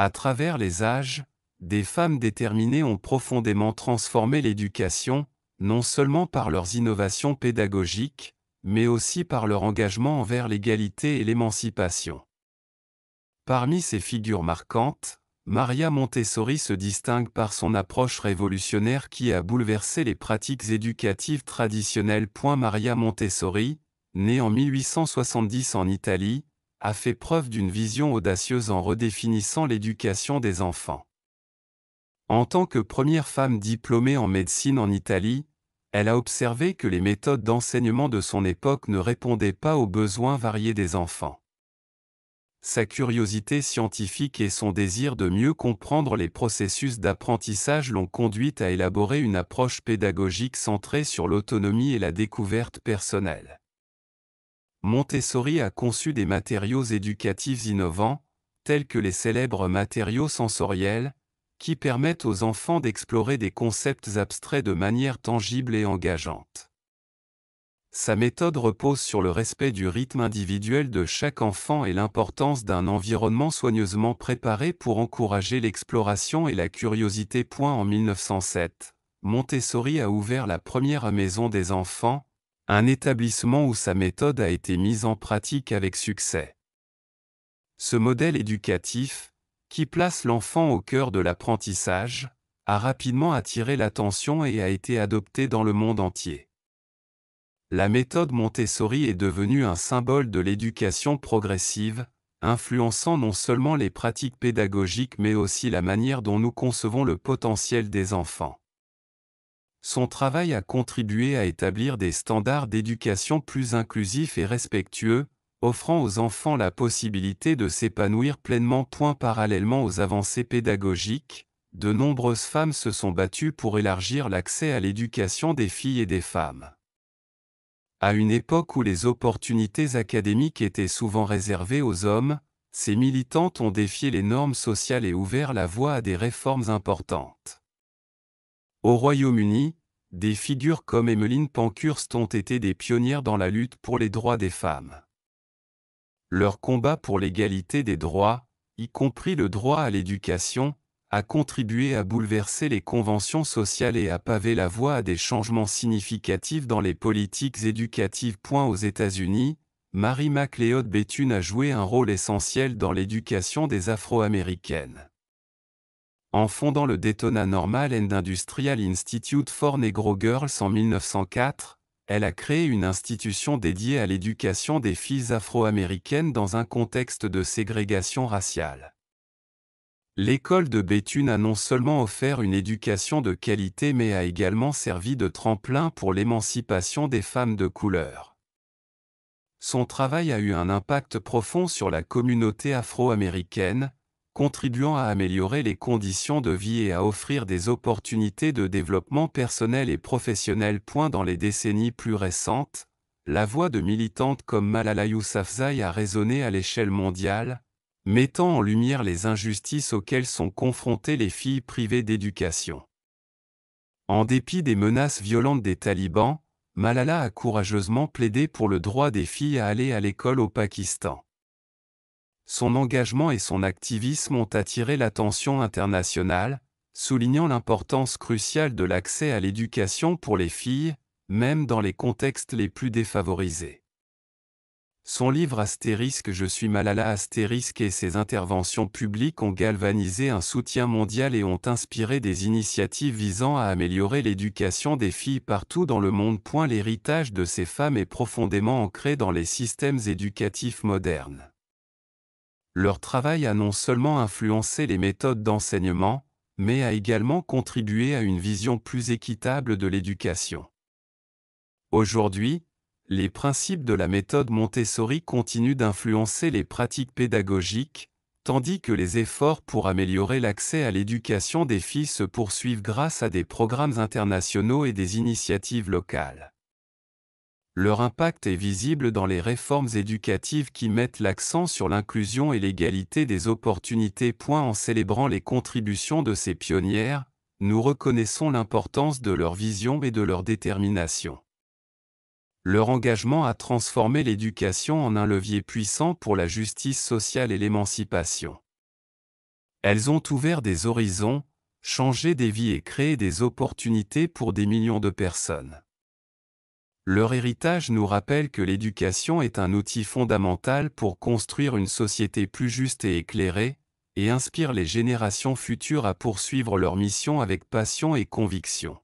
À travers les âges, des femmes déterminées ont profondément transformé l'éducation, non seulement par leurs innovations pédagogiques, mais aussi par leur engagement envers l'égalité et l'émancipation. Parmi ces figures marquantes, Maria Montessori se distingue par son approche révolutionnaire qui a bouleversé les pratiques éducatives traditionnelles. Maria Montessori, née en 1870 en Italie, a fait preuve d'une vision audacieuse en redéfinissant l'éducation des enfants. En tant que première femme diplômée en médecine en Italie, elle a observé que les méthodes d'enseignement de son époque ne répondaient pas aux besoins variés des enfants. Sa curiosité scientifique et son désir de mieux comprendre les processus d'apprentissage l'ont conduite à élaborer une approche pédagogique centrée sur l'autonomie et la découverte personnelle. Montessori a conçu des matériaux éducatifs innovants, tels que les célèbres matériaux sensoriels, qui permettent aux enfants d'explorer des concepts abstraits de manière tangible et engageante. Sa méthode repose sur le respect du rythme individuel de chaque enfant et l'importance d'un environnement soigneusement préparé pour encourager l'exploration et la curiosité. en 1907, Montessori a ouvert la première maison des enfants, un établissement où sa méthode a été mise en pratique avec succès. Ce modèle éducatif, qui place l'enfant au cœur de l'apprentissage, a rapidement attiré l'attention et a été adopté dans le monde entier. La méthode Montessori est devenue un symbole de l'éducation progressive, influençant non seulement les pratiques pédagogiques mais aussi la manière dont nous concevons le potentiel des enfants. Son travail a contribué à établir des standards d'éducation plus inclusifs et respectueux, offrant aux enfants la possibilité de s'épanouir pleinement. Point parallèlement aux avancées pédagogiques, de nombreuses femmes se sont battues pour élargir l'accès à l'éducation des filles et des femmes. À une époque où les opportunités académiques étaient souvent réservées aux hommes, ces militantes ont défié les normes sociales et ouvert la voie à des réformes importantes. Au Royaume-Uni, des figures comme Emmeline Pankhurst ont été des pionnières dans la lutte pour les droits des femmes. Leur combat pour l'égalité des droits, y compris le droit à l'éducation, a contribué à bouleverser les conventions sociales et à paver la voie à des changements significatifs dans les politiques éducatives. aux États-Unis, marie MacLeod Béthune a joué un rôle essentiel dans l'éducation des Afro-Américaines en fondant le Daytona Normal and Industrial Institute for Negro Girls en 1904, elle a créé une institution dédiée à l'éducation des filles afro-américaines dans un contexte de ségrégation raciale. L'école de Béthune a non seulement offert une éducation de qualité mais a également servi de tremplin pour l'émancipation des femmes de couleur. Son travail a eu un impact profond sur la communauté afro-américaine, contribuant à améliorer les conditions de vie et à offrir des opportunités de développement personnel et professionnel. point Dans les décennies plus récentes, la voix de militantes comme Malala Yousafzai a résonné à l'échelle mondiale, mettant en lumière les injustices auxquelles sont confrontées les filles privées d'éducation. En dépit des menaces violentes des talibans, Malala a courageusement plaidé pour le droit des filles à aller à l'école au Pakistan. Son engagement et son activisme ont attiré l'attention internationale, soulignant l'importance cruciale de l'accès à l'éducation pour les filles, même dans les contextes les plus défavorisés. Son livre Astérisque Je suis Malala Astérisque et ses interventions publiques ont galvanisé un soutien mondial et ont inspiré des initiatives visant à améliorer l'éducation des filles partout dans le monde. L'héritage de ces femmes est profondément ancré dans les systèmes éducatifs modernes. Leur travail a non seulement influencé les méthodes d'enseignement, mais a également contribué à une vision plus équitable de l'éducation. Aujourd'hui, les principes de la méthode Montessori continuent d'influencer les pratiques pédagogiques, tandis que les efforts pour améliorer l'accès à l'éducation des filles se poursuivent grâce à des programmes internationaux et des initiatives locales. Leur impact est visible dans les réformes éducatives qui mettent l'accent sur l'inclusion et l'égalité des opportunités. En célébrant les contributions de ces pionnières, nous reconnaissons l'importance de leur vision et de leur détermination. Leur engagement a transformé l'éducation en un levier puissant pour la justice sociale et l'émancipation. Elles ont ouvert des horizons, changé des vies et créé des opportunités pour des millions de personnes. Leur héritage nous rappelle que l'éducation est un outil fondamental pour construire une société plus juste et éclairée, et inspire les générations futures à poursuivre leur mission avec passion et conviction.